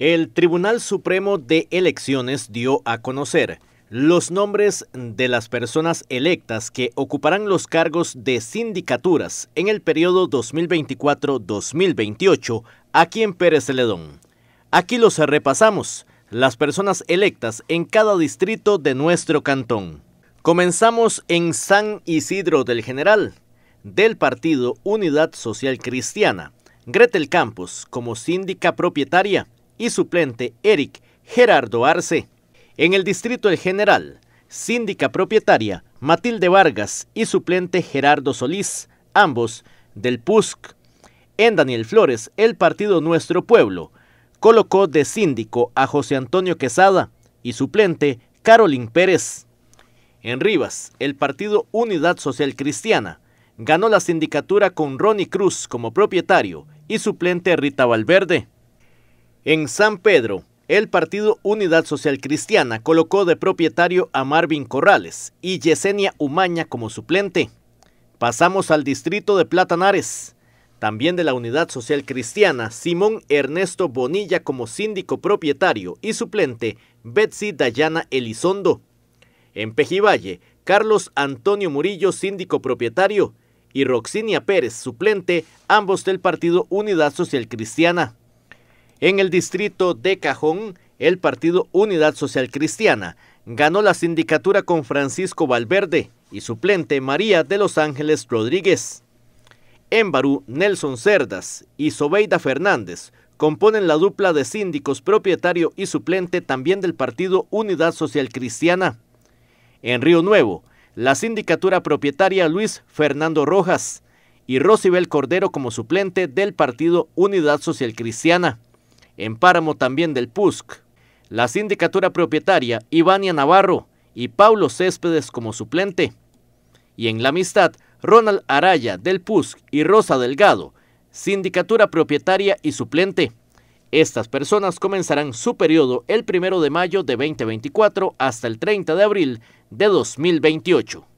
El Tribunal Supremo de Elecciones dio a conocer los nombres de las personas electas que ocuparán los cargos de sindicaturas en el periodo 2024-2028 aquí en Pérez Celedón. Aquí los repasamos, las personas electas en cada distrito de nuestro cantón. Comenzamos en San Isidro del General, del partido Unidad Social Cristiana, Gretel Campos como síndica propietaria, y suplente Eric Gerardo Arce. En el distrito El General, síndica propietaria Matilde Vargas y suplente Gerardo Solís, ambos del PUSC. En Daniel Flores, el partido Nuestro Pueblo colocó de síndico a José Antonio Quesada y suplente Carolín Pérez. En Rivas, el partido Unidad Social Cristiana ganó la sindicatura con Ronnie Cruz como propietario y suplente Rita Valverde. En San Pedro, el partido Unidad Social Cristiana colocó de propietario a Marvin Corrales y Yesenia Umaña como suplente. Pasamos al distrito de Platanares. También de la Unidad Social Cristiana, Simón Ernesto Bonilla como síndico propietario y suplente, Betsy Dayana Elizondo. En Pejivalle, Carlos Antonio Murillo, síndico propietario, y Roxinia Pérez, suplente, ambos del partido Unidad Social Cristiana. En el distrito de Cajón, el partido Unidad Social Cristiana ganó la sindicatura con Francisco Valverde y suplente María de Los Ángeles Rodríguez. En Barú, Nelson Cerdas y Sobeida Fernández componen la dupla de síndicos propietario y suplente también del partido Unidad Social Cristiana. En Río Nuevo, la sindicatura propietaria Luis Fernando Rojas y Rosibel Cordero como suplente del partido Unidad Social Cristiana en páramo también del PUSC. La sindicatura propietaria, Ivania Navarro y Paulo Céspedes como suplente. Y en la amistad, Ronald Araya del PUSC y Rosa Delgado, sindicatura propietaria y suplente. Estas personas comenzarán su periodo el 1 de mayo de 2024 hasta el 30 de abril de 2028.